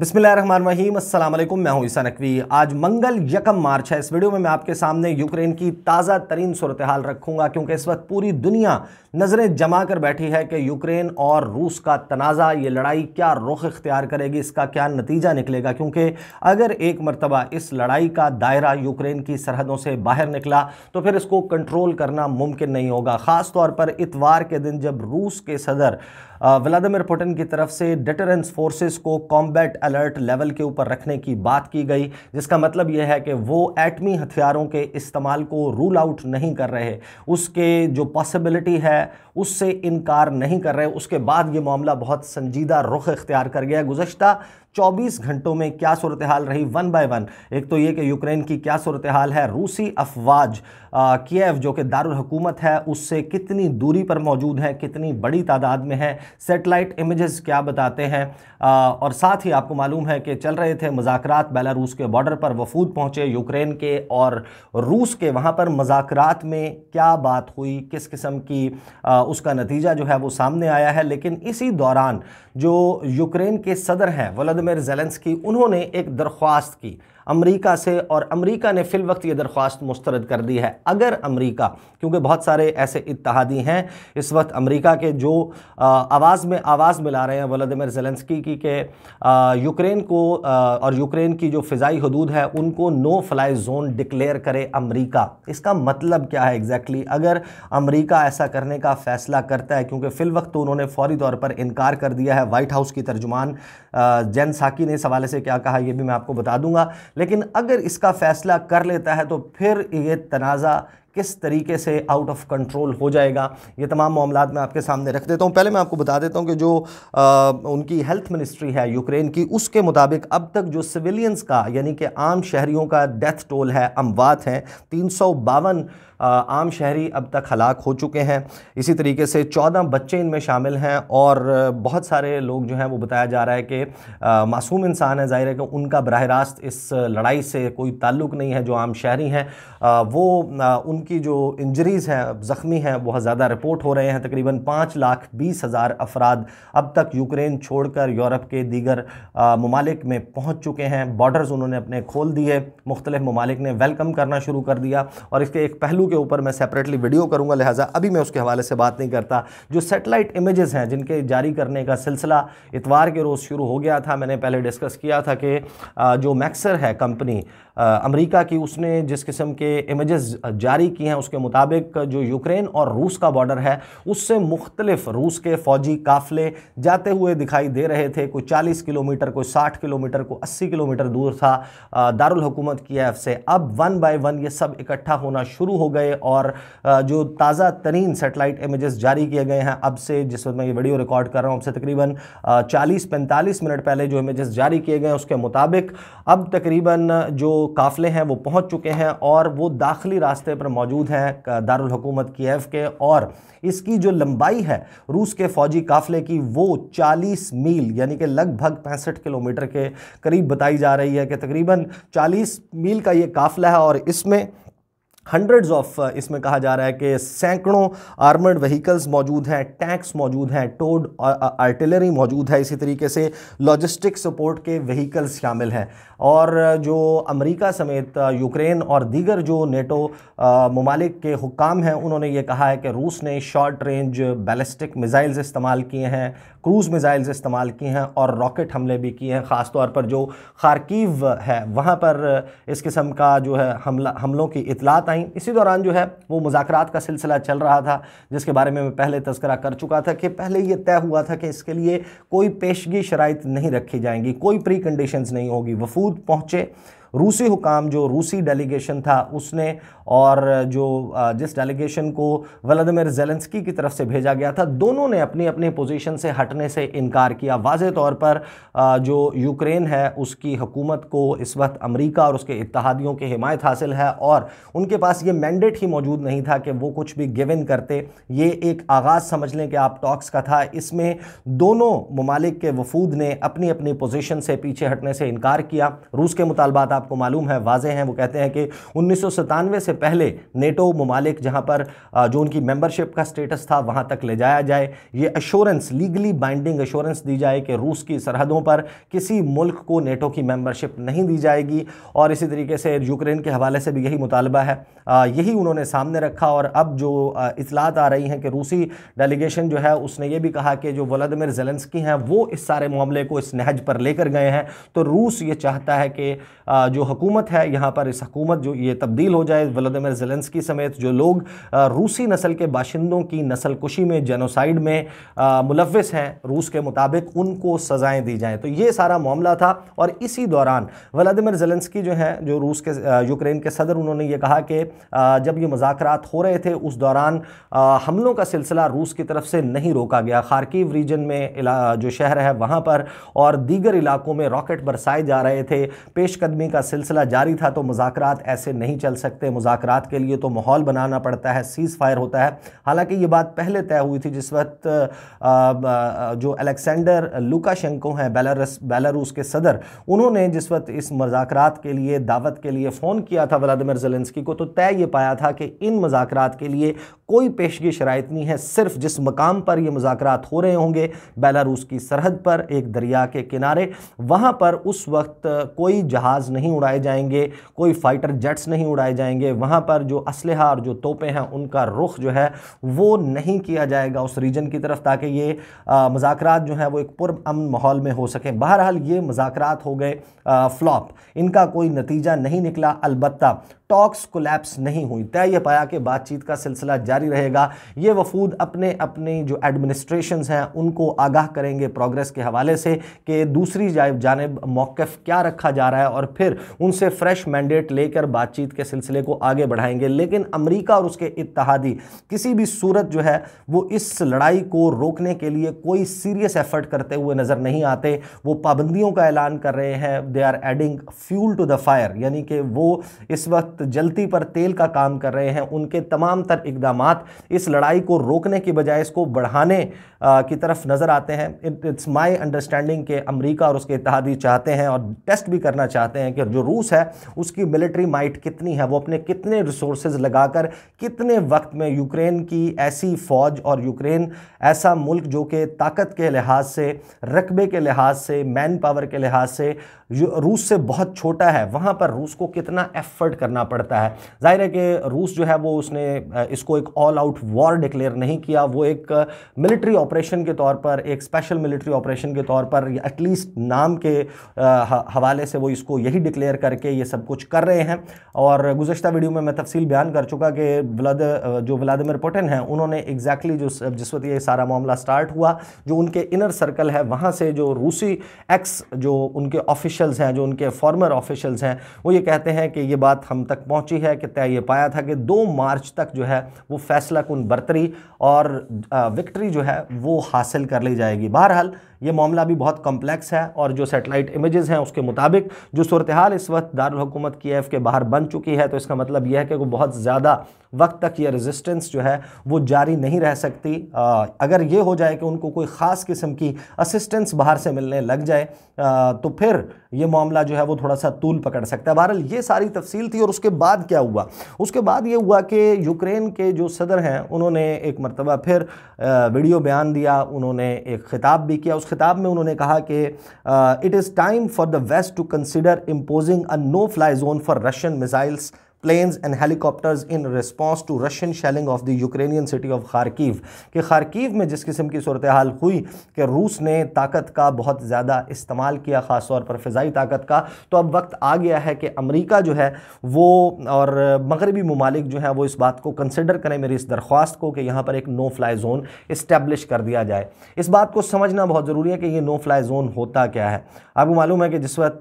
अस्सलाम वालेकुम मैं हूं ईसा नकवी आज मंगल यकम मार्च है इस वीडियो में मैं आपके सामने यूक्रेन की ताज़ा तरीन सूरत हाल रखूँगा क्योंकि इस वक्त पूरी दुनिया नज़रें जमा कर बैठी है कि यूक्रेन और रूस का तनाज़ा ये लड़ाई क्या रुख इख्तियार करेगी इसका क्या नतीजा निकलेगा क्योंकि अगर एक मरतबा इस लड़ाई का दायरा यूक्रेन की सरहदों से बाहर निकला तो फिर इसको कंट्रोल करना मुमकिन नहीं होगा ख़ास तौर पर इतवार के दिन जब रूस के सदर व्लादिमिर पुटिन की तरफ से डिटरेंस फोर्सेस को कॉम्बैट अलर्ट लेवल के ऊपर रखने की बात की गई जिसका मतलब यह है कि वो एटमी हथियारों के इस्तेमाल को रूल आउट नहीं कर रहे उसके जो पॉसिबिलिटी है उससे इनकार नहीं कर रहे उसके बाद ये मामला बहुत संजीदा रुख इख्तियार कर गया गुजशत 24 घंटों में क्या सूरत हाल रही वन बाय वन एक तो ये कि यूक्रेन की क्या सूरत हाल है रूसी अफवाज कीव जो कि दारकूमत है उससे कितनी दूरी पर मौजूद है कितनी बड़ी तादाद में है सेटेलाइट इमेजेस क्या बताते हैं आ, और साथ ही आपको मालूम है कि चल रहे थे मजाकरात बेलारूस के बॉर्डर पर वफूद पहुँचे यूक्रेन के और रूस के वहाँ पर मजाकरात में क्या बात हुई किस किस्म की आ, उसका नतीजा जो है वो सामने आया है लेकिन इसी दौरान जो यूक्रेन के सदर हैं वलादिमिर वोलोदिमिर जेलेंसकी उन्होंने एक दरख्वास्त की अमरीका से और अमरीका ने फ़िल वक्त ये दरख्वास्त मुस्तरद कर दी है अगर अमरीका क्योंकि बहुत सारे ऐसे इतिहादी हैं इस वक्त अमरीका के जो आवाज़ में आवाज़ मिला रहे हैं वलदिमिर जेलेंसकी की के यूक्रेन को और यूक्रेन की जो फ़िज़ाई हदूद है उनको नो फ्लाई जोन डिक्लेयर करे अमरीका इसका मतलब क्या है एग्जैक्टली exactly? अगर अमरीका ऐसा करने का फ़ैसला करता है क्योंकि फ़िल वक्त तो उन्होंने फौरी तौर पर इनकार कर दिया है वाइट हाउस की तर्जुमान जैन साकी ने इस हवाले से क्या कहा यह भी मैं आपको बता दूंगा लेकिन अगर इसका फ़ैसला कर लेता है तो फिर ये तनाज़ा किस तरीके से आउट ऑफ कंट्रोल हो जाएगा ये तमाम मामला मैं आपके सामने रख देता हूँ पहले मैं आपको बता देता हूँ कि जो आ, उनकी हेल्थ मिनिस्ट्री है यूक्रेन की उसके मुताबिक अब तक जो सिविलियंस का यानी कि आम शहरियों का डेथ टोल है अमवात हैं तीन सौ बावन आम शहरी अब तक हलाक हो चुके हैं इसी तरीके से चौदह बच्चे इनमें शामिल हैं और बहुत सारे लोग जो हैं वो बताया जा रहा है कि मासूम इंसान है ज़ाहिर है कि उनका बरह रास्त इस लड़ाई से कोई ताल्लुक़ नहीं है जो आम शहरी हैं वो उन उनकी जो इंजरीज़ हैं ज़ख्मी हैं बहुत ज़्यादा रिपोर्ट हो रहे हैं तकरीबन पाँच लाख बीस हज़ार अफराद अब तक यूक्रेन छोड़कर यूरोप के दीगर ममालिक में पहुँच चुके हैं बॉर्डर्स उन्होंने अपने खोल दिए मुख्तलिफ ममालिक ने वेलकम करना शुरू कर दिया और इसके एक पहलू के ऊपर मैं सेपरेटली वीडियो करूँगा लिहाजा अभी मैं उसके हवाले से बात नहीं करता जो सेटेलाइट इमेज़ हैं जिनके जारी करने का सिलसिला इतवार के रोज़ शुरू हो गया था मैंने पहले डिस्कस किया था कि जो मैक्सर है कंपनी अमेरिका की उसने जिस किस्म के इमेजेस जारी की हैं उसके मुताबिक जो यूक्रेन और रूस का बॉर्डर है उससे मुख्तलिफ रूस के फौजी काफले जाते हुए दिखाई दे रहे थे कोई चालीस किलोमीटर कोई साठ किलोमीटर को अस्सी किलोमीटर दूर था दारुल हुकूमत कीव से अब वन बाय वन ये सब इकट्ठा होना शुरू हो गए और जो ताज़ा तरीन सेटेलाइट इमेजेस जारी किए गए हैं अब से जिस वक्त मैं ये वीडियो रिकॉर्ड कर रहा हूँ अब से तकरीबन चालीस पैंतालीस मिनट पहले जो इमेजेस जारी किए गए हैं उसके मुताबिक अब तकरीबन जो काफले हैं वो पहुँच चुके हैं और वो दाखिली रास्ते पर मौजूद हैं दारुल हुकूमत एफ के और इसकी जो लंबाई है रूस के फौजी काफले की वो 40 मील यानी कि लगभग पैंसठ किलोमीटर के करीब बताई जा रही है कि तकरीबन 40 मील का ये काफ़िला है और इसमें हंड्रेड्स ऑफ uh, इसमें कहा जा रहा है कि सैकड़ों आर्मर्ड व्हीकल्स मौजूद हैं टैंक्स मौजूद हैं टोड आर्टिलरी uh, uh, मौजूद है इसी तरीके से लॉजिस्टिक सपोर्ट के व्हीकल्स शामिल हैं और जो अमेरिका समेत यूक्रेन और दीगर जो नेटो ममालिक के हुकाम हैं उन्होंने ये कहा है कि रूस ने शॉर्ट रेंज बैलिस्टिक मिज़ाइल्स इस्तेमाल किए हैं क्रूज़ मिज़ाइल्स इस्तेमाल किए हैं और रॉकेट हमले भी किए हैं ख़ास तौर पर जो खारकीव है वहाँ पर इस किस्म का जो है हमला हमलों की इतलात आई आई इसी दौरान जो है वो मुजाकरात का सिलसिला चल रहा था जिसके बारे में मैं पहले तस्करा कर चुका था कि पहले ये तय हुआ था कि इसके लिए कोई पेशगी शराइ नहीं रखी जाएंगी कोई प्री कंडीशन नहीं होगी वफूद पहुँचे रूसी हुकाम जो रूसी डेलीगेशन था उसने और जो जिस डेलीगेशन को व्लादिमिर जेलेंस्की की तरफ से भेजा गया था दोनों ने अपनी अपनी पोजीशन से हटने से इनकार किया वाज तौर पर जो यूक्रेन है उसकी हुकूमत को इस वक्त अमरीका और उसके इतिहादियों की हिमायत हासिल है और उनके पास ये मैंडेट ही मौजूद नहीं था कि वो कुछ भी गिव इन करते ये एक आगाज़ समझ लें कि आप टॉक्स का था इसमें दोनों ममालिक के वफूद ने अपनी अपनी पोजिशन से पीछे हटने से इनकार किया रूस के मुतालबात आपको मालूम है वाजे हैं वो कहते हैं कि उन्नीस से पहले नेटो ममालिक जहाँ पर जो उनकी मेम्बरशिप का स्टेटस था वहाँ तक ले जाया जाए ये अश्योरेंस लीगली बाइंडिंग अश्योरेंस दी जाए कि रूस की सरहदों पर किसी मुल्क को नेटो की मेम्बरशिप नहीं दी जाएगी और इसी तरीके से यूक्रेन के हवाले से भी यही मुतालबा है यही उन्होंने सामने रखा और अब जो इतलात आ रही हैं कि रूसी डेलीगेशन जो है उसने ये भी कहा कि जो वलदमिर जेलेंसकी हैं वो इस सारे मामले को इस नहज पर लेकर गए हैं तो रूस ये चाहता है कि जो हकूमत है यहाँ पर इस हकूमत जो ये तब्दील हो जाए वलादिमिर जेलेंसकी समेत जो लोग रूसी नस्ल के बाशिंदों की नस्ल कुशी में जेनोसाइड में मुलविस हैं रूस के मुताबिक उनको सज़ाएँ दी जाएँ तो ये सारा मामला था और इसी दौरान वलादिमिर जेलेंसकी जो हैं जो रूस के यूक्रेन के सदर उन्होंने ये कहा कि जब ये मुजाकर हो रहे थे उस दौरान हमलों का सिलसिला रूस की तरफ से नहीं रोका गया खारकीव रीजन में जो शहर है वहाँ पर और दीगर इलाकों में रॉकेट बरसाए जा रहे थे पेशकदमी का का सिलसिला जारी था तो मुजात ऐसे नहीं चल सकते मुजात के लिए तो माहौल बनाना पड़ता है सीज़ फायर होता है हालांकि ये बात पहले तय हुई थी जिस वक्त जो अलेक्सेंडर लुकाशेंको हैं बेलारस बेलारूस के सदर उन्होंने जिस वक्त इस मुजात के लिए दावत के लिए फ़ोन किया था व्लादिमिर जलेंसकी को तो तय ये पाया था कि इन मुजात के लिए कोई पेशगी शराइ नहीं है सिर्फ जिस मकाम पर ये मुजात हो रहे होंगे बेलारूस की सरहद पर एक दरिया के किनारे वहाँ पर उस वक्त कोई जहाज़ नहीं नहीं उड़ाए जाएंगे कोई फ़ाइटर जेट्स नहीं उड़ाए जाएंगे वहाँ पर जो असलहा और जो तोपें हैं उनका रुख जो है वो नहीं किया जाएगा उस रीजन की तरफ ताकि ये मजाक जो हैं वो एक पुरम माहौल में हो सकें बहरहाल ये मजाक हो गए फ्लॉप इनका कोई नतीजा नहीं निकला अलबत् टॉक्स कोलैप्स नहीं हुई तय यह पाया कि बातचीत का सिलसिला जारी रहेगा ये वफूद अपने अपने जो एडमिनिस्ट्रेशन हैं उनको आगाह करेंगे प्रोग्रेस के हवाले से कि दूसरी जानब मौक़ क्या रखा जा रहा है और फिर उनसे फ्रेश मैंडेट लेकर बातचीत के सिलसिले को आगे बढ़ाएंगे लेकिन अमरीका और उसके इतिहादी किसी भी सूरत जो है वो इस लड़ाई को रोकने के लिए कोई सीरियस एफर्ट करते हुए नज़र नहीं आते वो पाबंदियों का ऐलान कर रहे हैं they are adding fuel to the fire यानी कि वो इस वक्त वक्त जलती पर तेल का काम कर रहे हैं उनके तमाम तर इकदाम इस लड़ाई को रोकने के बजाय इसको बढ़ाने की तरफ नज़र आते हैं इट्स माई अंडरस्टैंडिंग के अमरीका और उसके इतिहादी चाहते हैं और टेस्ट भी करना चाहते हैं कि जो रूस है उसकी मिलिट्री माइट कितनी है वो अपने कितने रिसोर्स लगाकर कितने वक्त में यूक्रेन की ऐसी फ़ौज और यूक्रेन ऐसा मुल्क जो कि ताकत के लिहाज से रकबे के लिहाज से मैन पावर के लिहाज से जो रूस से बहुत छोटा है वहाँ पर रूस को कितना एफर्ट करना पड़ता है जाहिर है कि रूस जो है वो उसने इसको एक ऑल आउट वॉर डिक्लेयर नहीं किया वो एक मिलिट्री ऑपरेशन के तौर पर एक स्पेशल मिलिट्री ऑपरेशन के तौर पर एटलीस्ट नाम के हवाले से वो इसको यही डिक्लेयर करके ये सब कुछ कर रहे हैं और गुजशत वीडियो में मैं तफसील बयान कर चुका कि व्लाद जो व्लादिमिर पुटिन हैं उन्होंने एग्जैक्टली exactly जो जिस वक्त ये सारा मामला स्टार्ट हुआ जो उनके इनर सर्कल है वहाँ से जो रूसी एक्स जो उनके ऑफिशियल ऑफिशल्स हैं जो उनके फॉर्मर ऑफिशल्स हैं वो ये कहते हैं कि ये बात हम तक पहुंची है कि तय ये पाया था कि दो मार्च तक जो है वो फैसला कन बरतरी और विक्ट्री जो है वो हासिल कर ली जाएगी बहरहाल ये मामला भी बहुत कम्प्लेक्स है और जो सेटेलाइट इमेजेस हैं उसके मुताबिक जो सूरत हाल इस वक्त दारकूमत की एफ़ के बाहर बन चुकी है तो इसका मतलब यह है कि वो बहुत ज़्यादा वक्त तक ये रेजिस्टेंस जो है वो जारी नहीं रह सकती आ, अगर ये हो जाए कि उनको कोई ख़ास किस्म की असिस्टेंस बाहर से मिलने लग जाए आ, तो फिर ये मामला जो है वो थोड़ा सा तूल पकड़ सकता है बहरहाल ये सारी तफसील थी और उसके बाद क्या हुआ उसके बाद ये हुआ कि यूक्रेन के जो सदर हैं उन्होंने एक मरतबा फिर वीडियो बयान दिया उन्होंने एक ख़िताब भी किया उस खिताब में उन्होंने कहा कि it is time for the West to consider imposing a no fly zone for Russian missiles planes and helicopters in response to Russian shelling of the Ukrainian city of Kharkiv कि खारकीव में जिस किस्म की सूरत हाल हुई कि रूस ने ताकत का बहुत ज़्यादा इस्तेमाल किया ख़ास तौर पर फ़िज़ाई ताकत का तो अब वक्त आ गया है कि अमरीका जो है वो और मगरबी ममालिक जो हैं वो इस बात को कंसिडर करें मेरी इस दरख्वास्त को कि यहाँ पर एक नो फ्लाई जोन इस्टेब्लिश कर दिया जाए इस बात को समझना बहुत ज़रूरी है कि ये नो फ्लाई जोन होता क्या है आपको मालूम है कि जिस वक्त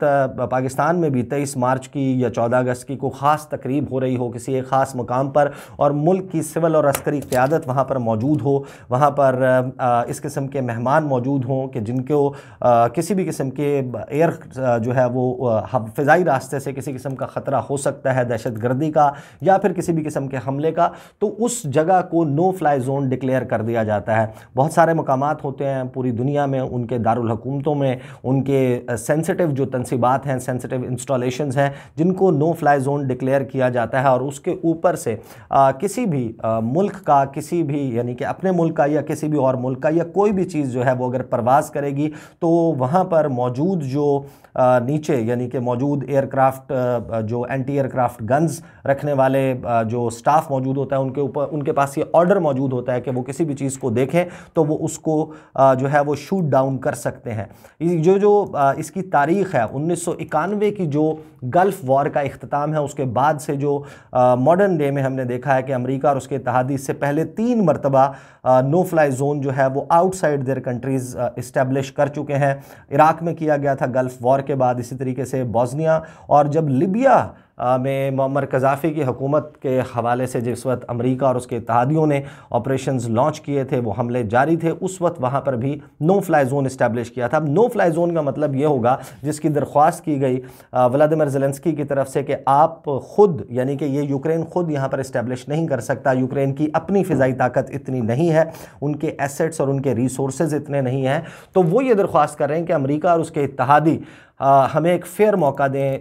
पाकिस्तान में भी तेईस मार्च की या चौदह अगस्त की कोई ख़ास तक तकरीब हो रही हो किसी एक ख़ास मुकाम पर और मुल्क की सिविल और अस्करी क़्यादत वहाँ पर मौजूद हो वहाँ पर इस किस्म के मेहमान मौजूद हों कि जिनको किसी भी किस्म के एयर जो है वो फ़ाई रास्ते से किसी किस्म का ख़तरा हो सकता है दहशत गर्दी का या फिर किसी भी किस्म के हमले का तो उस जगह को नो फ्लाई जोन डिक्लेयर कर दिया जाता है बहुत सारे मकाम होते हैं पूरी दुनिया में उनके दारकूमतों में उनके सेंसिटिव जो तनसीबात हैं सेंसिटिव इंस्टॉलेशन हैं जिनको नो फ्लाई जोन डिक्लेयर किया किया जाता है और उसके ऊपर से आ, किसी भी आ, मुल्क का किसी भी यानी कि अपने मुल्क का या किसी भी और मुल्क का या कोई भी चीज़ जो है वो अगर प्रवास करेगी तो वहाँ पर मौजूद जो आ, नीचे यानी कि मौजूद एयरक्राफ्ट जो एंटी एयरक्राफ्ट गन्स रखने वाले जो स्टाफ मौजूद होता है उनके ऊपर उनके पास ये ऑर्डर मौजूद होता है कि वो किसी भी चीज़ को देखें तो वो उसको जो है वो शूट डाउन कर सकते हैं जो जो इसकी तारीख है उन्नीस की जो गल्फ़ वॉर का अख्ताम है उसके बाद से जो मॉडर्न डे में हमने देखा है कि अमेरिका और उसके इतिहादी इससे पहले तीन मरतबा नो फ्लाई जोन जो है वो आउटसाइड देयर कंट्रीज़ इस्टेब्लिश कर चुके हैं इराक में किया गया था गल्फ़ वॉर के बाद इसी तरीके से बॉजनिया और जब लिबिया में मम्मर कजाफ़ी की हुकूमत के हवाले से जिस वक्त अमरीका और उसके इतिहादियों ने ऑपरेशन लॉन्च किए थे वो हमले जारी थे उस वक्त वहाँ पर भी नो फ्लाई जोन इस्टेब्लिश किया था अब नो फ्लाई जोन का मतलब ये होगा जिसकी दरख्वास्त की गई व्लादिमिर जेलेंसकी की तरफ से कि आप ख़ुद यानी कि ये यूक्रेन ख़ुद यहाँ पर इस्टेब्लिश नहीं कर सकता यूक्रेन की अपनी फ़िज़ाई ताकत इतनी नहीं है उनके एसेट्स और उनके रिसोर्स इतने नहीं हैं तो वो ये दरख्वास्त कर रहे हैं कि अमरीका और उसके इतिहादी हमें एक फेयर मौका दें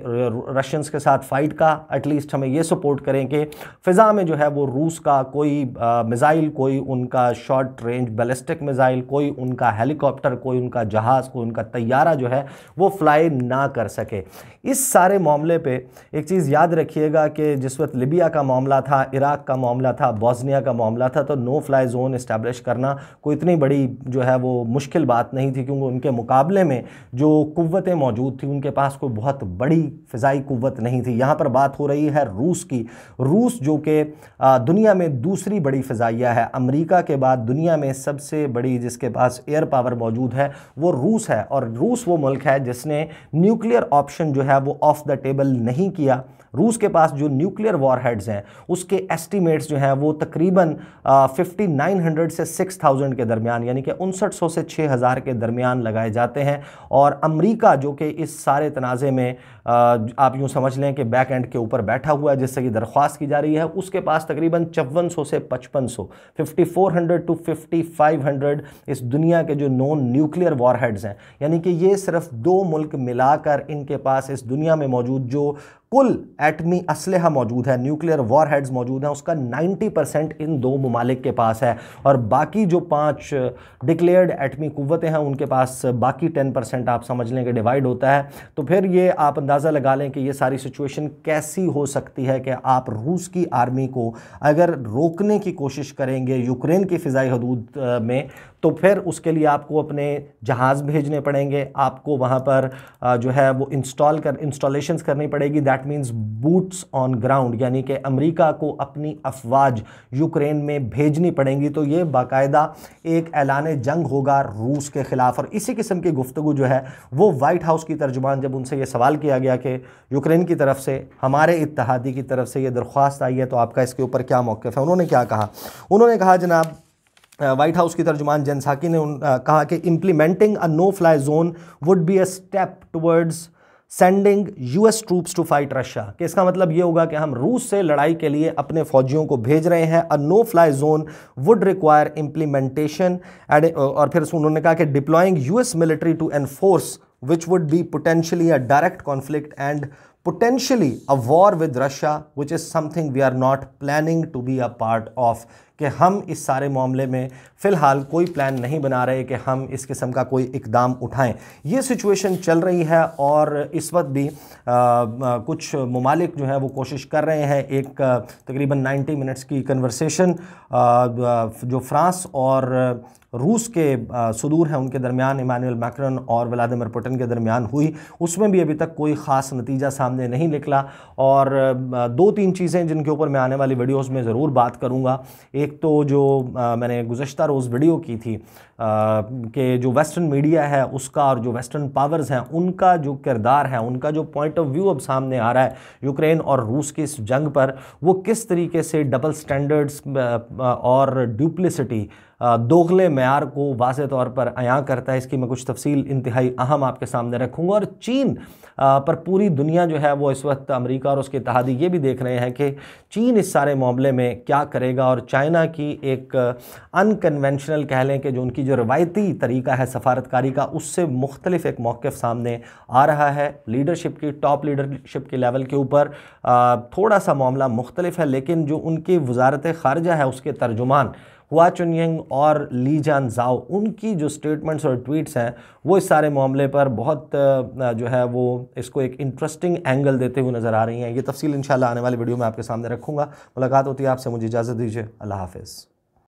रशियंस के साथ फ़ाइट का एटलीस्ट हमें ये सपोर्ट करें कि फ़िज़ा में जो है वो रूस का कोई मिज़ाइल कोई उनका शॉर्ट रेंज बैलिस्टिक मिज़ाइल कोई उनका हेलीकॉप्टर कोई उनका जहाज़ कोई उनका तैयारा जो है वो फ्लाई ना कर सके इस सारे मामले पे एक चीज़ याद रखिएगा कि जिस वक्त लिबिया का मामला था इराक़ का मामला था बॉस्निया का मामला था तो नो फ्लाई जोन इस्टेब्लिश करना कोई इतनी बड़ी जो है वो मुश्किल बात नहीं थी क्योंकि उनके मुकाबले में जो कुतें मौजूद थी उनके पास कोई बहुत बड़ी फ़जाई कुत नहीं थी यहाँ पर बात हो रही है रूस की रूस जो कि दुनिया में दूसरी बड़ी फ़जाइया है अमरीका के बाद दुनिया में सबसे बड़ी जिसके पास एयर पावर मौजूद है वो रूस है और रूस वो मुल्क है जिसने न्यूक्लियर ऑप्शन जो है है वो ऑफ द टेबल नहीं किया रूस के पास जो न्यूक्लियर वॉरहेड्स हैं उसके एस्टीमेट्स जो हैं वो तकरीबन 5900 से 6000 के दरमियान यानी कि उनसठ से 6000 के दरमियान लगाए जाते हैं और अमेरिका जो कि इस सारे तनाज़े में आ, आप यूँ समझ लें कि बैक एंड के ऊपर बैठा हुआ है जिससे कि दरख्वास्त की जा रही है उसके पास तकरीबन चौवन से पचपन सौ टू फिफ्टी इस दुनिया के जो नॉन न्यूक्लियर वॉरहेड्स हैं यानी कि ये सिर्फ दो मुल्क मिलाकर इनके पास इस दुनिया में मौजूद जो कुल एटमी असलहा मौजूद है न्यूक्लियर वॉर हेड्स मौजूद हैं उसका 90 परसेंट इन दो ममालिक के पास है और बाकी जो पांच डिक्लेयर्ड एटमी कुतें हैं उनके पास बाकी 10 परसेंट आप समझ लें कि डिवाइड होता है तो फिर ये आप अंदाज़ा लगा लें कि ये सारी सिचुएशन कैसी हो सकती है कि आप रूस की आर्मी को अगर रोकने की कोशिश करेंगे यूक्रेन की फ़िज़ाई हदूद में तो फिर उसके लिए आपको अपने जहाज़ भेजने पड़ेंगे आपको वहाँ पर जो है वो इंस्टॉल कर इंस्टॉलेशंस करनी पड़ेगी that means boots on ground यानी कि अमेरिका को अपनी अफवाज यूक्रेन में भेजनी पड़ेंगी तो ये बाकायदा एक ऐलान जंग होगा रूस के ख़िलाफ़ और इसी किस्म की गुफ्तु जो है वो वाइट हाउस की तर्जुमान जब उनसे ये सवाल किया गया कि यूक्रेन की तरफ से हमारे इतिहादी की तरफ से ये दरख्वास्त आई है तो आपका इसके ऊपर क्या मौक़ है उन्होंने क्या कहा उन्होंने कहा जनाब व्हाइट uh, हाउस की तर्जुमान जनसाकी ने uh, कहा कि implementing a no fly zone would be a step towards sending US troops to fight Russia कि इसका मतलब ये होगा कि हम रूस से लड़ाई के लिए अपने फौजियों को भेज रहे हैं a no fly zone would require implementation and और फिर उन्होंने कहा कि deploying US military to enforce which would be potentially a direct conflict and potentially a war with Russia which is something we are not planning to be a part of कि हम इस सारे मामले में फ़िलहाल कोई प्लान नहीं बना रहे कि हम इस किस्म का कोई इकदाम उठाएं ये सिचुएशन चल रही है और इस वक्त भी आ, आ, कुछ ममालिक जो हैं वो कोशिश कर रहे हैं एक तकरीबन 90 मिनट्स की कन्वर्सेशन जो फ्रांस और रूस के सदूर हैं उनके दरमियान इमानुअल मैक्रन और व्लादिमिर पुटिन के दरमियान हुई उसमें भी अभी तक कोई ख़ास नतीजा सामने नहीं निकला और दो तीन चीज़ें जिनके ऊपर मैं आने वाली वीडियोज़ में ज़रूर बात करूँगा एक तो जो मैंने गुज्तर रोज़ वीडियो की थी के जो वेस्टर्न मीडिया है उसका और जो वेस्टर्न पावर्स हैं उनका जो किरदार है उनका जो पॉइंट ऑफ व्यू अब सामने आ रहा है यूक्रेन और रूस की इस जंग पर वो किस तरीके से डबल स्टैंडर्ड्स और ड्यूप्लिसिटी दोगले मैार को वाज तौर पर अयाँ करता है इसकी मैं कुछ तफसील इंतहाई अहम आपके सामने रखूँगा और चीन पर पूरी दुनिया जो है वो इस वक्त अमेरिका और उसके तहदी ये भी देख रहे हैं कि चीन इस सारे मामले में क्या करेगा और चाइना की एक अनकन्वेंशनल कह लें कि जो उनकी जो रवायती तरीका है सफारतकारी का उससे मुख्तलिफ एक मौक़ सामने आ रहा है लीडरशिप की टॉप लीडरशिप के लेवल के ऊपर थोड़ा सा मामला मुख्तलिफ है लेकिन जो उनकी वजारत खारजा है उसके तर्जुमान हुआ चुनयंग और ली जान जाओ उनकी जो स्टेटमेंट्स और ट्वीट्स हैं वो इस सारे मामले पर बहुत जो है वो इसको एक इंटरेस्टिंग एंगल देते हुए नज़र आ रही हैं ये तफसील इंशाल्लाह आने वाली वीडियो में आपके सामने रखूँगा मुलाकात होती है आपसे मुझे इजाज़त दीजिए अल्लाह हाफिज़